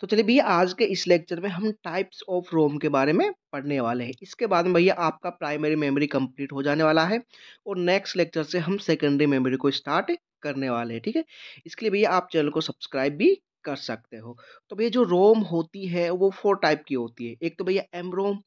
तो चलिए भैया आज के इस लेक्चर में हम टाइप्स ऑफ रोम के बारे में पढ़ने वाले हैं इसके बाद में भैया आपका प्राइमरी मेमोरी कंप्लीट हो जाने वाला है और नेक्स्ट लेक्चर से हम सेकेंडरी मेमोरी को स्टार्ट करने वाले हैं ठीक है इसके लिए भैया आप चैनल को सब्सक्राइब भी कर सकते हो तो भैया जो रोम होती है वो फोर टाइप की होती है एक तो भैया एम रोम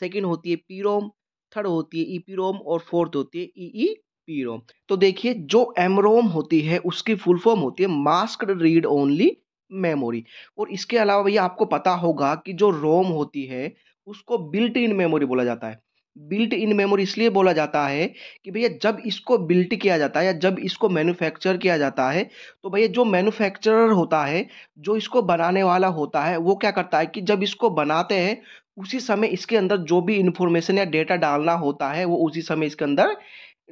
सेकेंड होती है पी रोम थर्ड होती है ई पी रोम और फोर्थ होती है ई ई पी रोम तो देखिए जो एम रोम होती है उसकी फुल फॉर्म होती है मास्क रीड ओनली मेमोरी और इसके अलावा भैया आपको पता होगा कि जो रोम होती है उसको बिल्ट इन मेमोरी बोला जाता है बिल्ट इन मेमोरी इसलिए बोला जाता है कि भैया जब इसको बिल्ट किया जाता है या जब इसको मैन्युफैक्चर किया जाता है तो भैया जो मैन्युफैक्चरर होता है जो इसको बनाने वाला होता है वो क्या करता है कि जब इसको बनाते हैं उसी समय इसके अंदर जो भी इंफॉर्मेशन या डेटा डालना होता है वो उसी समय इसके अंदर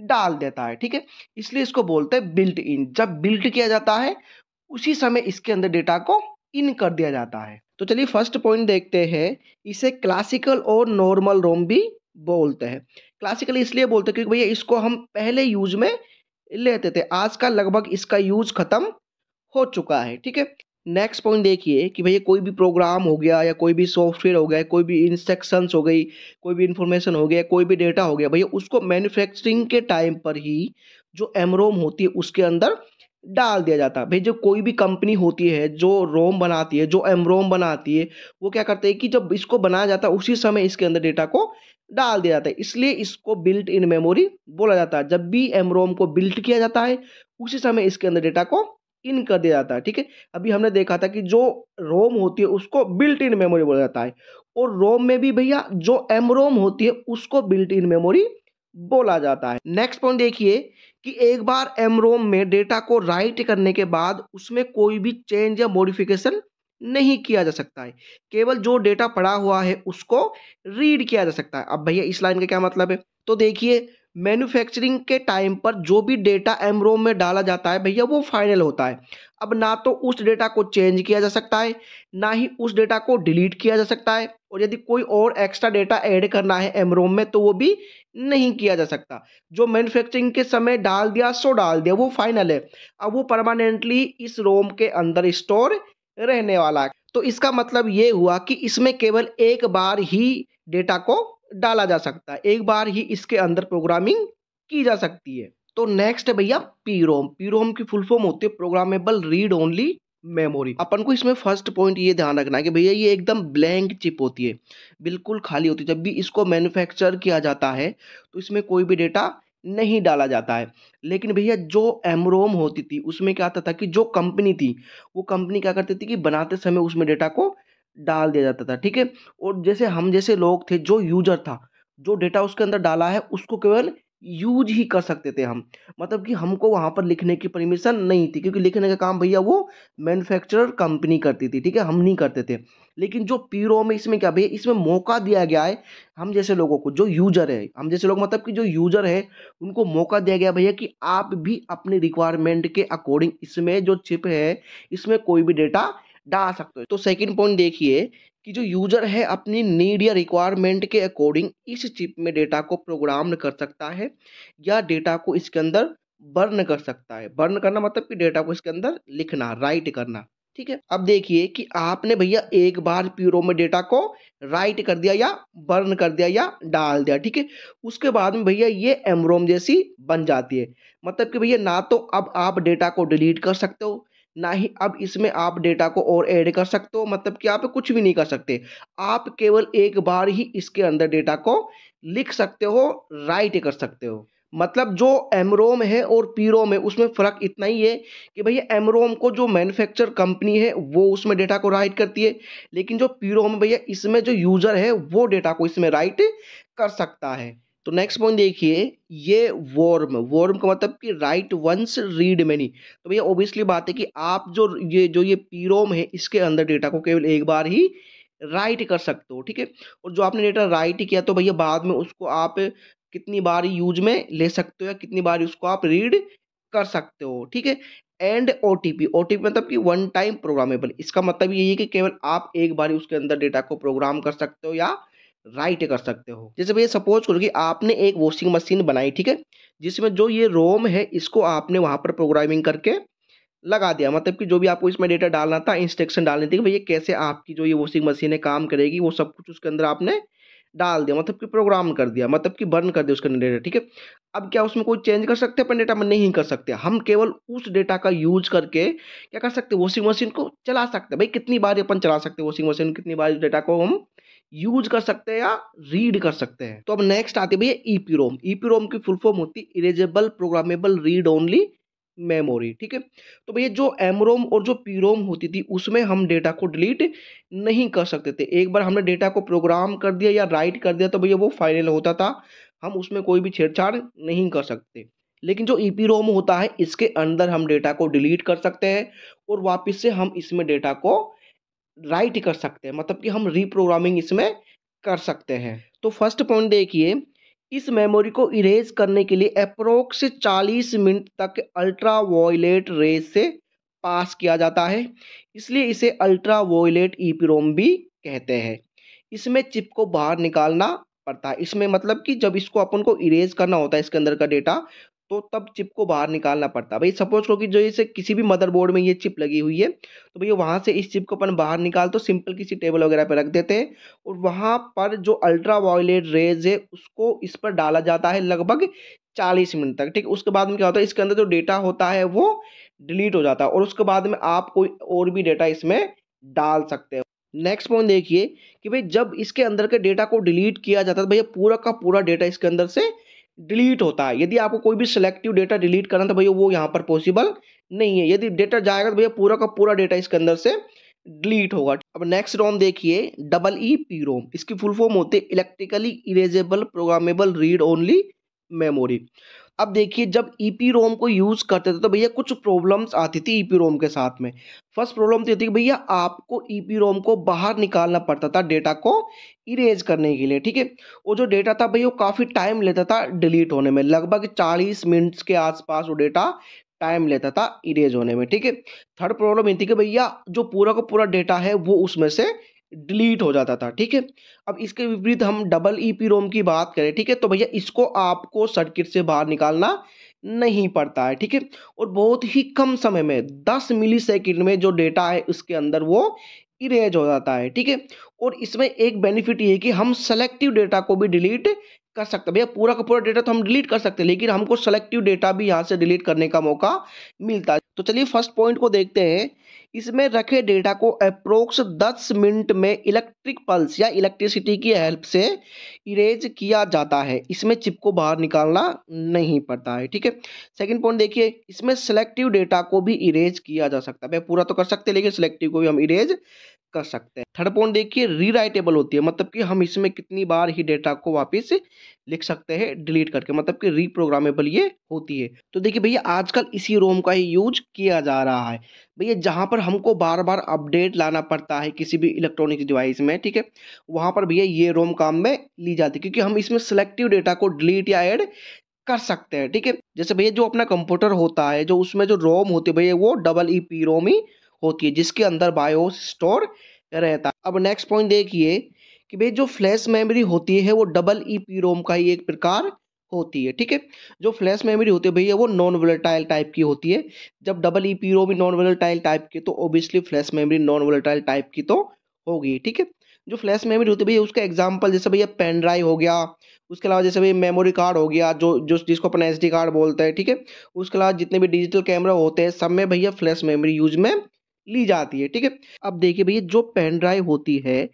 डाल देता है ठीक है इसलिए इसको बोलते हैं बिल्ट इन जब बिल्ट किया जाता है उसी समय इसके अंदर डेटा को इन कर दिया जाता है तो चलिए फर्स्ट पॉइंट देखते हैं इसे क्लासिकल और नॉर्मल रोम भी बोलते हैं क्लासिकल इसलिए बोलते हैं क्योंकि भैया इसको हम पहले यूज में लेते थे आज का लगभग इसका यूज खत्म हो चुका है ठीक है नेक्स्ट पॉइंट देखिए कि भैया कोई भी प्रोग्राम हो गया या कोई भी सॉफ्टवेयर हो गया कोई भी इंस्ट्रक्शंस हो गई कोई भी इन्फॉर्मेशन हो गया कोई भी डेटा हो गया भैया उसको मैन्युफैक्चरिंग के टाइम पर ही जो एमरोम होती है उसके अंदर डाल दिया जाता है भाई जो कोई भी कंपनी होती है जो रोम बनाती है जो एमरोम बनाती है वो क्या करते हैं कि जब इसको बनाया जाता है उसी समय इसके अंदर डेटा को डाल दिया जाता है इसलिए इसको बिल्ट इन मेमोरी बोला जाता है जब भी एमरोम को बिल्ट किया जाता है उसी समय इसके अंदर डेटा को इन कर दिया जाता है ठीक है अभी हमने देखा था कि जो रोम होती है उसको बिल्ट इन मेमोरी बोला जाता है और रोम में भी भैया जो एम रोम होती है उसको बिल्ट इन मेमोरी बोला जाता है नेक्स्ट पॉइंट देखिए कि एक बार एमरोम में डेटा को राइट करने के बाद उसमें कोई भी चेंज या मॉडिफिकेशन नहीं किया जा सकता है केवल जो डेटा पड़ा हुआ है उसको रीड किया जा सकता है अब भैया इस लाइन का क्या मतलब है तो देखिए मैन्युफैक्चरिंग के टाइम पर जो भी डेटा एमरोम में डाला जाता है भैया वो फाइनल होता है अब ना तो उस डेटा को चेंज किया जा सकता है ना ही उस डेटा को डिलीट किया जा सकता है और यदि कोई और एक्स्ट्रा डेटा ऐड करना है एमरोम में तो वो भी नहीं किया जा सकता जो मैन्युफैक्चरिंग के समय डाल दिया सो डाल दिया वो फाइनल है अब वो परमानेंटली इस रोम के अंदर स्टोर रहने वाला है तो इसका मतलब ये हुआ कि इसमें केवल एक बार ही डेटा को डाला जा सकता है एक बार ही इसके अंदर प्रोग्रामिंग की जा सकती है तो नेक्स्ट है भैया पीरोम पीरोम की फुल फॉर्म होती है प्रोग्रामेबल रीड ओनली मेमोरी अपन को इसमें फर्स्ट पॉइंट ये ध्यान रखना है कि भैया ये एकदम ब्लैंक चिप होती है बिल्कुल खाली होती है जब भी इसको मैन्युफैक्चर किया जाता है तो इसमें कोई भी डेटा नहीं डाला जाता है लेकिन भैया जो एमरोम होती थी उसमें क्या आता था कि जो कंपनी थी वो कंपनी क्या करती थी कि बनाते समय उसमें डेटा को डाल दिया जाता था ठीक है और जैसे हम जैसे लोग थे जो यूजर था जो डेटा उसके अंदर डाला है उसको केवल यूज ही कर सकते थे हम मतलब कि हमको वहाँ पर लिखने की परमिशन नहीं थी क्योंकि लिखने का काम भैया वो मैन्युफैक्चरर कंपनी करती थी ठीक है हम नहीं करते थे लेकिन जो पीरो में इसमें क्या भैया इसमें मौका दिया गया है हम जैसे लोगों को जो यूजर है हम जैसे लोग मतलब कि जो यूजर है उनको मौका दिया गया भैया कि आप भी अपनी रिक्वायरमेंट के अकॉर्डिंग इसमें जो चिप है इसमें कोई भी डेटा डाल सकते हो तो सेकंड पॉइंट देखिए कि जो यूजर है अपनी नीड या रिक्वायरमेंट के अकॉर्डिंग इस चिप में डेटा को प्रोग्राम कर सकता है या डेटा को इसके अंदर बर्न कर सकता है बर्न करना मतलब कि डेटा को इसके अंदर लिखना राइट करना ठीक है अब देखिए कि आपने भैया एक बार प्यूरो में डेटा को राइट कर दिया या बर्न कर दिया या डाल दिया ठीक है उसके बाद में भैया ये एमरोम जैसी बन जाती है मतलब कि भैया ना तो अब आप डेटा को डिलीट कर सकते हो ना ही अब इसमें आप डेटा को और ऐड कर सकते हो मतलब कि आप कुछ भी नहीं कर सकते आप केवल एक बार ही इसके अंदर डेटा को लिख सकते हो राइट कर सकते हो मतलब जो एमरोम है और पीरोम है उसमें फ़र्क इतना ही है कि भैया एमरोम को जो मैन्युफैक्चर कंपनी है वो उसमें डेटा को राइट करती है लेकिन जो पीरोम भैया इसमें जो यूज़र है वो डेटा को इसमें राइट कर सकता है तो नेक्स्ट पॉइंट देखिए ये वॉर्म वॉर्म का मतलब कि राइट वंस रीड मैनी तो भैया ऑब्वियसली बात है कि आप जो ये जो ये पीरोम है इसके अंदर डेटा को केवल एक बार ही राइट कर सकते हो ठीक है और जो आपने डेटा राइट किया तो भैया बाद में उसको आप कितनी बार यूज में ले सकते हो या कितनी बार उसको आप रीड कर सकते हो ठीक है and O T P O T P मतलब कि वन टाइम प्रोग्रामेबल इसका मतलब यही है कि केवल आप एक बार उसके अंदर डेटा को प्रोग्राम कर सकते हो या राइट कर सकते हो जैसे भैया सपोज करो कि आपने एक वॉशिंग मशीन बनाई ठीक है जिसमें जो ये रोम है इसको आपने वहाँ पर प्रोग्रामिंग करके लगा दिया मतलब कि जो भी आपको इसमें डेटा डालना था इंस्ट्रक्शन डालने थी कि भैया कैसे आपकी जो ये वॉशिंग मशीन है काम करेगी वो सब कुछ उसके अंदर आपने डाल दिया मतलब कि प्रोग्राम कर दिया मतलब कि बर्न कर दिया उसके अंदर डेटा ठीक है अब क्या उसमें कोई चेंज कर सकते हैं अपन डेटा में नहीं कर सकते हम केवल उस डेटा का यूज करके क्या कर सकते हैं वॉशिंग मशीन को चला सकते हैं भाई कितनी बार अपन चला सकते हैं वॉशिंग मशीन कितनी बार डेटा को हम यूज कर सकते हैं या रीड कर सकते हैं तो अब नेक्स्ट आती है भैया ईपी रोम ईपी रोम की फुल फॉर्म होती है erasable programmable read only memory ठीक है तो भैया जो एम रोम और जो पी रोम होती थी उसमें हम डेटा को डिलीट नहीं कर सकते थे एक बार हमने डेटा को प्रोग्राम कर दिया या राइट कर दिया तो भैया वो फाइनल होता था हम उसमें कोई भी छेड़छाड़ नहीं कर सकते लेकिन जो ई पी रोम होता है इसके अंदर हम डेटा को डिलीट कर सकते हैं और वापस से हम इसमें डेटा को राइट कर सकते हैं मतलब कि हम रीप्रोग्रामिंग इसमें कर सकते हैं तो फर्स्ट पॉइंट देखिए इस मेमोरी को इरेज करने के लिए अप्रोक्स चालीस मिनट तक अल्ट्रा वॉयलेट रेज से पास किया जाता है इसलिए इसे अल्ट्रा वॉयलेट ईपीरोम भी कहते हैं इसमें चिप को बाहर निकालना पड़ता है इसमें मतलब कि जब इसको अपन को इरेज करना होता है इसके अंदर का डेटा तो तब चिप को बाहर निकालना पड़ता है भाई सपोज करो कि जो इसे किसी भी मदरबोर्ड में ये चिप लगी हुई है तो भैया वहाँ से इस चिप को अपन बाहर निकाल तो सिंपल किसी टेबल वगैरह पे रख देते हैं और वहाँ पर जो अल्ट्रा वायलेट रेज है उसको इस पर डाला जाता है लगभग चालीस मिनट तक ठीक उसके बाद में क्या होता है इसके अंदर जो डेटा होता है वो डिलीट हो जाता है और उसके बाद में आप कोई और भी डेटा इसमें डाल सकते हो नेक्स्ट पॉइंट देखिए कि भाई जब इसके अंदर के डेटा को डिलीट किया जाता है तो भैया पूरा का पूरा डेटा इसके अंदर से डिलीट होता है यदि आपको कोई भी सिलेक्टिव डेटा डिलीट करना तो भैया वो यहाँ पर पॉसिबल नहीं है यदि डेटा जाएगा तो भैया पूरा का पूरा डेटा इसके अंदर से डिलीट होगा अब नेक्स्ट रोम देखिए डबल ई पी रोम इसकी फुल फॉर्म होती है electrically erasable programmable read only memory अब देखिए जब ई पी रोम को यूज़ करते थे तो भैया कुछ प्रॉब्लम्स आती थी ई पी रोम के साथ में फर्स्ट प्रॉब्लम तो ये थी कि भैया आपको ई पी रोम को बाहर निकालना पड़ता था डेटा को इरेज करने के लिए ठीक है और जो डेटा था भैया वो काफ़ी टाइम लेता था डिलीट होने में लगभग चालीस मिनट्स के आसपास वो डेटा टाइम लेता था इरेज होने में ठीक है थर्ड प्रॉब्लम ये थी कि भैया जो पूरा का पूरा डेटा है वो उसमें से डिलीट हो जाता था ठीक है अब इसके विपरीत हम डबल ई पी रोम की बात करें ठीक है तो भैया इसको आपको सर्किट से बाहर निकालना नहीं पड़ता है ठीक है और बहुत ही कम समय में 10 मिली सेकेंड में जो डेटा है उसके अंदर वो इरेज हो जाता है ठीक है और इसमें एक बेनिफिट ये है कि हम सेलेक्टिव डेटा को भी डिलीट कर सकते भैया पूरा का पूरा डेटा तो हम डिलीट कर सकते हैं लेकिन हमको सेलेक्टिव डेटा भी यहाँ से डिलीट करने का मौका मिलता है तो चलिए फर्स्ट पॉइंट को देखते हैं इसमें रखे डेटा को अप्रोक्स 10 मिनट में इलेक्ट्रिक पल्स या इलेक्ट्रिसिटी की हेल्प से इरेज किया जाता है इसमें चिप को बाहर निकालना नहीं पड़ता है ठीक है सेकंड पॉइंट देखिए इसमें सिलेक्टिव डेटा को भी इरेज किया जा सकता है पूरा तो कर सकते लेकिन सिलेक्टिव को भी हम इरेज कर सकते हैं थर्ड पॉइंट देखिए रीराइटेबल होती है मतलब कि हम इसमें कितनी बार ही डेटा को वापस लिख सकते हैं डिलीट करके मतलब कि रीप्रोग्रामेबल ये होती है तो देखिए भैया आजकल इसी रोम का ही यूज किया जा रहा है भैया जहाँ पर हमको बार बार अपडेट लाना पड़ता है किसी भी इलेक्ट्रॉनिक डिवाइस में ठीक है वहाँ पर भैया ये रोम काम में ली जाती है क्योंकि हम इसमें सेलेक्टिव डेटा को डिलीट या एड कर सकते हैं ठीक है जैसे भैया जो अपना कंप्यूटर होता है जो उसमें जो रोम होती है भैया वो डबल ई पी रोम ही होती है जिसके अंदर बायोस स्टोर रहता है अब नेक्स्ट पॉइंट देखिए कि भाई जो फ्लैश मेमोरी होती है वो डबल ई पी रोम का ही एक प्रकार होती है ठीक है जो फ्लैश मेमोरी होती है भैया वो नॉन वोलेटाइल टाइप की होती है जब double E P ROM non volatile type की तो obviously flash memory non volatile type की तो होगी ठीक है जो फ्लैश मेमोरी होती है भैया उसका एग्जाम्पल जैसे भैया पेन ड्राइव हो गया उसके अलावा जैसे भैया मेमोरी कार्ड हो गया जो जो जिसको अपन एस कार्ड बोलते हैं ठीक है उसके अलावा जितने भी डिजिटल कैमरा होते हैं सब में भैया फ्लैश मेमोरी यूज में ली जाती है ठीक है अब देखिए भैया जो पेन ड्राइव होती है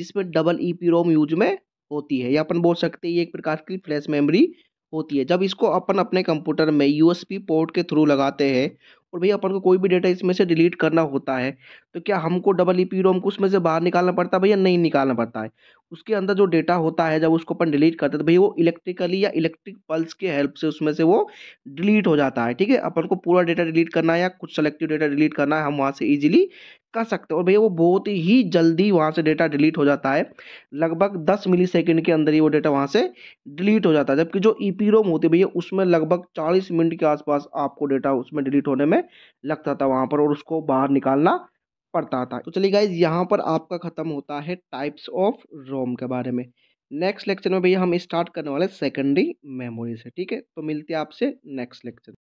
जिसमें double E P ROM use में होती है या अपन बोल सकते हैं ये एक प्रकार की फ्लैश मेमोरी होती है जब इसको अपन अपने कंप्यूटर में यूएसबी पोर्ट के थ्रू लगाते हैं और भैया अपन को कोई भी डेटा इसमें से डिलीट करना होता है तो क्या हमको डबल ई पी रोम को उसमें से बाहर निकालना पड़ता है भैया नहीं निकालना पड़ता है उसके अंदर जो डेटा होता है जब उसको अपन डिलीट करते हैं तो भाई वो इलेक्ट्रिकली या इलेक्ट्रिक पल्स के हेल्प से उसमें से वो डिलीट हो जाता है ठीक है अपन को पूरा डेटा डिलीट करना है या कुछ सेलेक्टिव डेटा डिलीट करना है हम वहाँ से इजीली कर सकते हैं और भैया वो बहुत ही जल्दी वहाँ से डेटा डिलीट हो जाता है लगभग दस मिली सेकेंड के अंदर ही वो डेटा वहाँ से डिलीट हो जाता है जबकि जो ई पी रोम होती है भैया उसमें लगभग चालीस मिनट के आसपास आपको डेटा उसमें डिलीट होने में लगता था वहाँ पर और उसको बाहर निकालना पड़ता था तो चलिए गाइज यहाँ पर आपका ख़त्म होता है टाइप्स ऑफ रोम के बारे में नेक्स्ट लेक्चर में भैया हम स्टार्ट करने वाले सेकेंडरी मेमोरी से ठीक है तो मिलते हैं आपसे नेक्स्ट लेक्चर